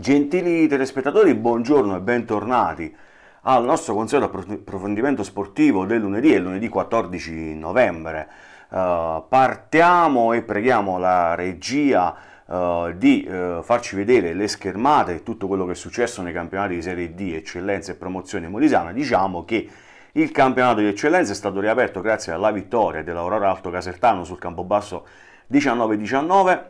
Gentili telespettatori, buongiorno e bentornati al nostro consueto approfondimento sportivo del lunedì, è lunedì 14 novembre. Uh, partiamo e preghiamo la regia uh, di uh, farci vedere le schermate e tutto quello che è successo nei campionati di Serie D, Eccellenza e Promozione Molisana. Diciamo che il campionato di Eccellenza è stato riaperto grazie alla vittoria dell'Aurora Alto Casertano sul Campobasso 19-19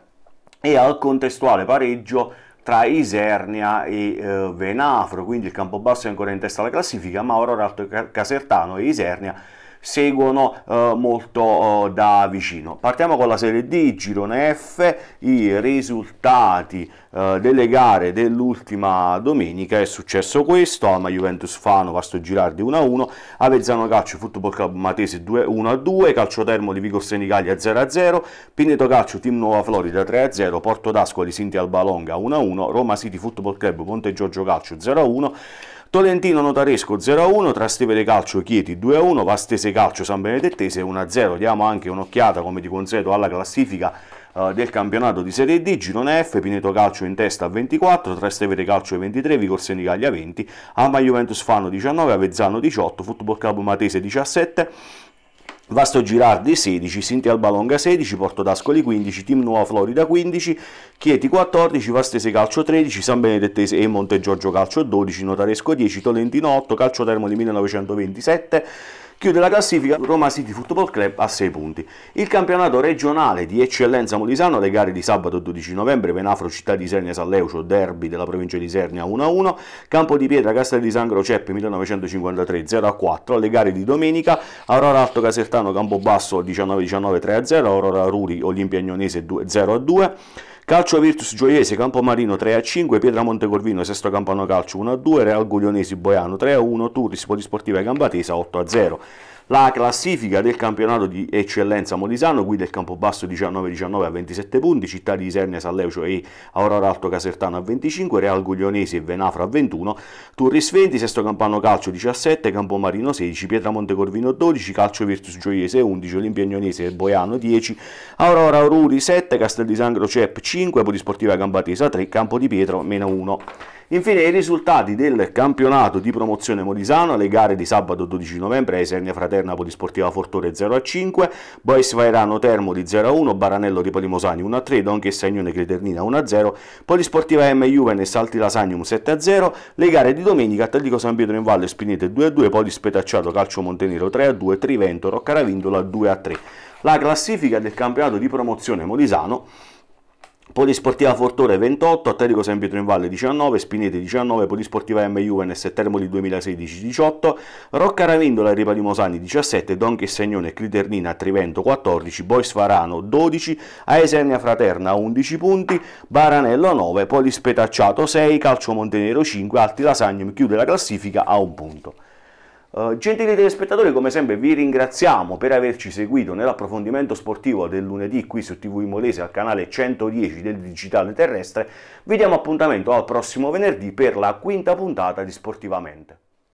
e al contestuale pareggio tra Isernia e eh, Venafro, quindi il Campobasso è ancora in testa alla classifica, ma Oro Alto Casertano e Isernia seguono eh, molto eh, da vicino. Partiamo con la Serie D, girone F, i risultati eh, delle gare dell'ultima domenica è successo questo, Alma Juventus Fano, Vasto Girardi 1-1, Avezzano Calcio Football Club Matese 1-2, Calcio Termo di Vico Senigallia 0-0, Pineto Calcio Team Nuova Florida 3-0, Porto d'Ascoli Sinti Albalonga 1-1, Roma City Football Club Monte Giorgio Calcio 0-1, Tolentino Notaresco 0-1, Trastevere Calcio Chieti 2-1, Vastese Calcio San Benedettese 1-0. Diamo anche un'occhiata come di consueto alla classifica eh, del campionato di Serie D, Girone F, Pineto Calcio in testa a 24, Trastevere Calcio 23, Vicorseni Caglia 20, Ama Juventus Fano 19, Avezzano 18, Football Club Matese 17, Vasto Girardi 16, Sinti Balonga 16, Porto d'Ascoli 15, Team Nuova Florida 15, Chieti 14, Vastese Calcio 13, San Benedettese e Monte Giorgio Calcio 12, Notaresco 10, Tolentino 8, Calcio Termo di 1927, Chiude la classifica Roma City Football Club a 6 punti. Il campionato regionale di eccellenza molisano, le gare di sabato 12 novembre, Venafro, Città di Sernia, San Leucio, Derby della provincia di Sernia 1-1, Campo di Pietra, Castel di Sangro, Ceppe 1953 0-4, le gare di domenica, Aurora Alto Casertano, Campobasso 19-19 3-0, Aurora Ruri, Olimpia Agnonese 0-2, Calcio Virtus Gioiese, Campomarino 3 a 5, Pietra Montecorvino, Sesto Campano Calcio 1 a 2, Real Guglionesi Boiano 3 a 1, Turris Polisportiva Gambatesa 8 a 0. La classifica del campionato di eccellenza Modisano guida il Campobasso 19-19 a 27 punti, Città di Isernia, Salleucio e Aurora Alto Casertano a 25, Real Guglionesi e Venafra a 21, Turris 20, Sesto Campano Calcio 17, Campomarino 16, Pietramonte Corvino 12, Calcio Virtus Gioiese 11, Olimpia Agnonese e Boiano 10, Aurora Aururi 7, Castel di Sangro CEP 5, Polisportiva Gambatesa 3, Campo di Pietro meno 1. Infine i risultati del campionato di promozione Modisano, alle gare di sabato 12 novembre, Isernia Fratello 3, Napoli Sportiva Fortore 0-5, a Bois Vairano Termo di 0-1, a Baranello di Polimosani 1-3, a Donche Sagnone Criternina 1-0, a Polisportiva M Juven e Salti Lasagnum 7-0, a le gare di domenica Atletico San Pietro in Valle Spinete 2-2, a Poli Spetacciato Calcio Montenero 3-2, a Trivento Roccaravindola 2-3. a La classifica del campionato di promozione Molisano Polisportiva Fortore 28, Atletico San Pietro in Valle 19, Spinete 19, Polisportiva M Juvenes e Termoli 2016 18, Rocca Ravindola Ripa di Mosani 17, Don Chessagnone Criternina Trivento 14, Bois Farano 12, Aesenia Fraterna 11 punti, Baranello 9, Polispetacciato 6, Calcio Montenero 5, Alti Lasagnum chiude la classifica a un punto. Eh, gentili telespettatori, come sempre vi ringraziamo per averci seguito nell'approfondimento sportivo del lunedì qui su TV Imolese al canale 110 del Digitale Terrestre. Vi diamo appuntamento al prossimo venerdì per la quinta puntata di Sportivamente.